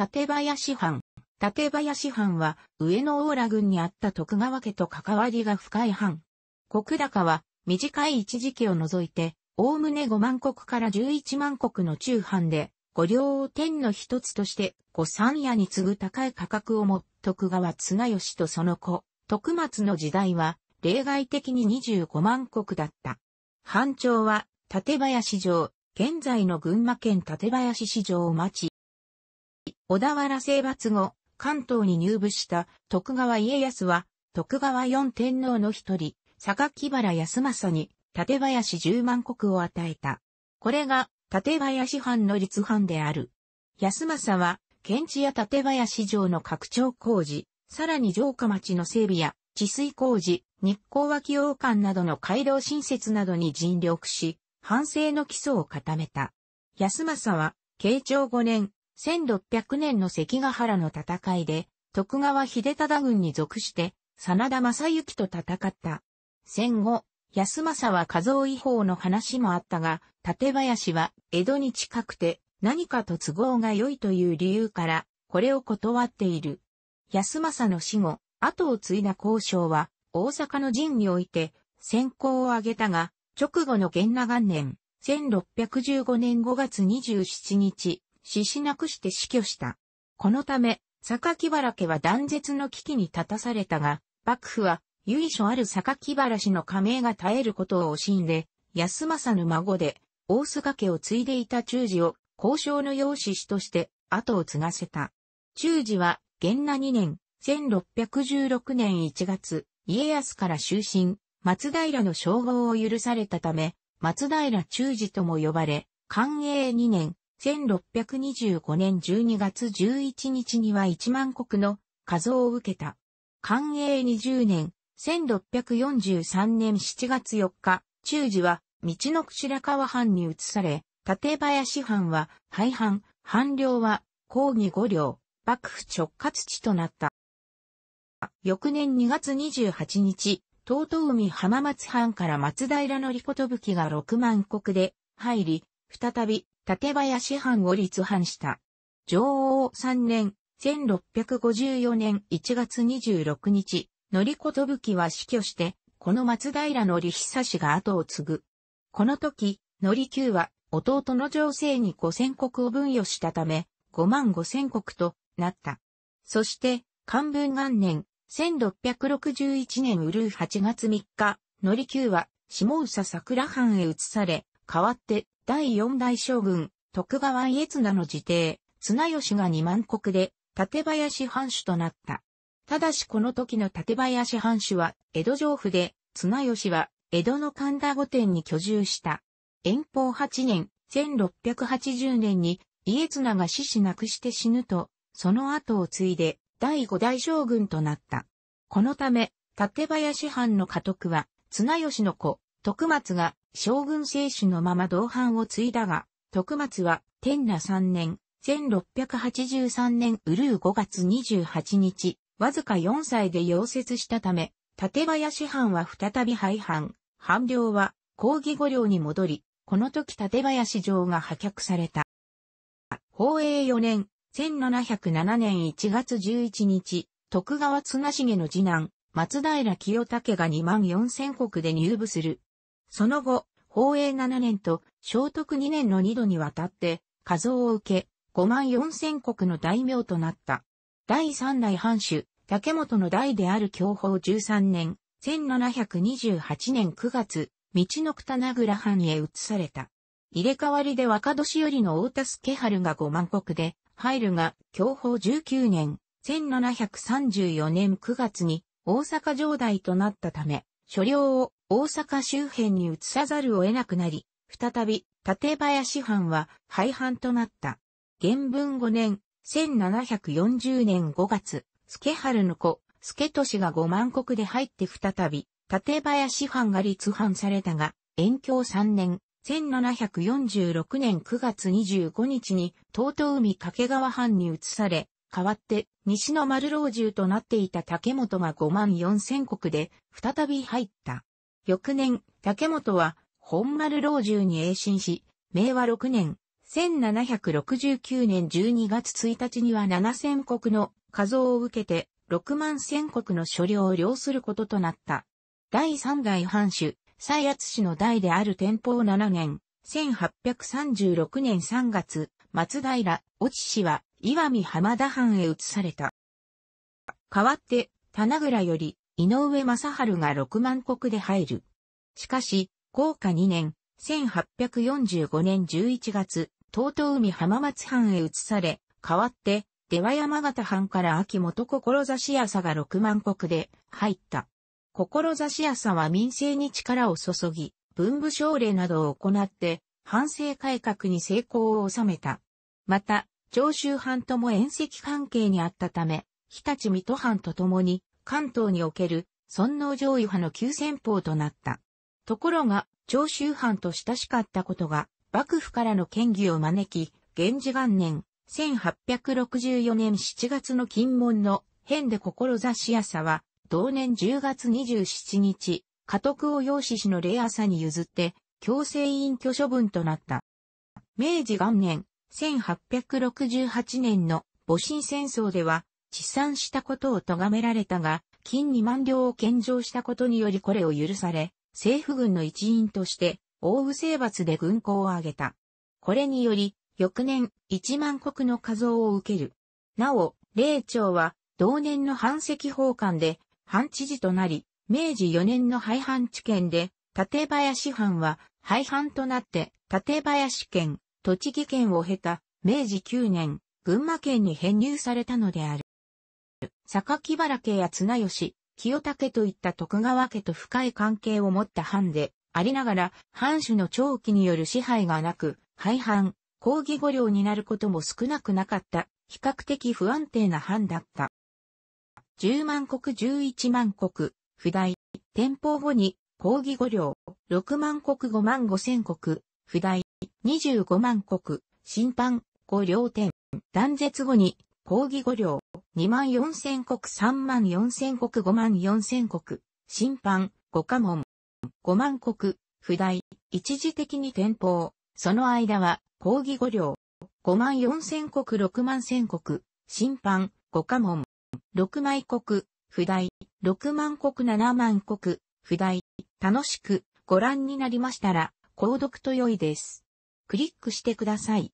立林藩。立林藩は、上野大良郡にあった徳川家と関わりが深い藩。国高は、短い一時期を除いて、おおむね5万国から11万国の中藩で、御領を天の一つとして、御三夜に次ぐ高い価格をも、徳川綱吉とその子、徳松の時代は、例外的に25万国だった。藩庁は、立林城、現在の群馬県立林市場ち、小田原征伐後、関東に入部した徳川家康は、徳川四天皇の一人、榊原康政に、立林十万国を与えた。これが、立林藩の立藩である。康政は、県地や立林城の拡張工事、さらに城下町の整備や治水工事、日光脇王館などの回廊新設などに尽力し、反省の基礎を固めた。康政は、慶長5年、1600年の関ヶ原の戦いで、徳川秀忠軍に属して、真田正幸と戦った。戦後、安政は画像違法の話もあったが、立林は江戸に近くて何かと都合が良いという理由から、これを断っている。安政の死後、後を継いだ交渉は、大阪の陣において、先行を挙げたが、直後の源那元年、1615年5月27日、死しなくして死去した。このため、榊原家は断絶の危機に立たされたが、幕府は由緒ある榊原氏の加盟が絶えることを惜しんで、安政の孫で、大須賀家を継いでいた中治を交渉の養子師として後を継がせた。中治は、元那2年、1616年1月、家康から終身、松平の称号を許されたため、松平中治とも呼ばれ、寛永2年、1625年12月11日には1万国の仮像を受けた。寛永20年、1643年7月4日、中寺は、道の白川藩に移され、立林藩は、廃藩、藩領は、抗議五領、幕府直轄地となった。翌年2月28日、東東海浜松藩から松平の利ことぶきが6万国で入り、再び立林藩を立藩した。上王3年、1654年1月26日、乗りことぶきは死去して、この松平の利久氏が後を継ぐ。この時、乗り旧は、弟の情勢に五千国を分与したため、五万五千国となった。そして、漢文元年、1661年うるう8月3日、乗り旧は、下佐桜藩へ移され、代わって第四代将軍、徳川家綱の辞邸、綱吉が二万国で、立林藩主となった。ただしこの時の立林藩主は、江戸城府で、綱吉は、江戸の神田御殿に居住した。遠方八年、1680年に、家綱が死死なくして死ぬと、その後を継いで、第五代将軍となった。このため、立林藩の家督は、綱吉の子、徳松が将軍聖主のまま同伴を継いだが、徳松は天羅3年、1683年ウルー5月28日、わずか4歳で溶接したため、立林藩は再び廃藩、藩領は抗議御領に戻り、この時立林城が破却された。宝永4年、1707年1月11日、徳川綱重の次男、松平清武が2万4000国で入部するその後、宝永7年と聖徳2年の2度にわたって、仮増を受け、5万4千国の大名となった。第3代藩主、竹本の代である享保13年、1728年9月、道の北名倉藩へ移された。入れ替わりで若年寄りの大田助春が5万国で、入るが、享保19年、1734年9月に大阪城代となったため、所領を大阪周辺に移さざるを得なくなり、再び、立林藩は廃藩となった。元文5年、1740年5月、助春の子、助俊が五万国で入って再び、立林藩が立藩されたが、延享3年、1746年9月25日に、東東海掛川藩に移され、代わって西の丸老中となっていた竹本が5万4千国で再び入った。翌年、竹本は本丸老中に栄進し、明和6年、1769年12月1日には7千国の加増を受けて6万千国の所領を領することとなった。第3代藩主、西圧氏の代である天保7年、1836年3月、松平、落氏は、岩見浜田藩へ移された。代わって、棚倉より、井上正春が六万国で入る。しかし、豪華2年、1845年11月、東東海浜松藩へ移され、代わって、出羽山形藩から秋元志朝が六万国で入った。志朝は民政に力を注ぎ、文武省令などを行って、藩政改革に成功を収めた。また、長州藩とも縁戚関係にあったため、日立水戸藩と共に関東における尊王攘夷派の急先鋒となった。ところが、長州藩と親しかったことが、幕府からの権議を招き、源氏元年、1864年7月の金門の変で志朝は、同年10月27日、家督を養子氏の礼朝に譲って、強制隠居処分となった。明治元年、1868年の戊辰戦争では、治産したことを咎められたが、金2万両を献上したことによりこれを許され、政府軍の一員として、大雨征伐で軍功を挙げた。これにより、翌年、1万国の数を受ける。なお、霊長は、同年の反石奉還で、藩知事となり、明治4年の廃藩置県で、立林藩は廃藩となって、立林県、栃木県を経た明治9年、群馬県に編入されたのである。坂木原家や綱吉、清武といった徳川家と深い関係を持った藩で、ありながら、藩主の長期による支配がなく、廃藩、抗議御領になることも少なくなかった、比較的不安定な藩だった。10万国11万国、不代、天保後に、抗議御領、6万国5万5千国、不代、25万国、審判、5両点、断絶後に、抗議5両、2万4千国、3万4千国、5万4千国、審判、5家門、5万国、不代、一時的に転法、その間は、抗議5両、5万4千国、6万千国、審判、5家門、6枚国、不代、6万国、7万国、不代、楽しく、ご覧になりましたら、購読と良いです。クリックしてください。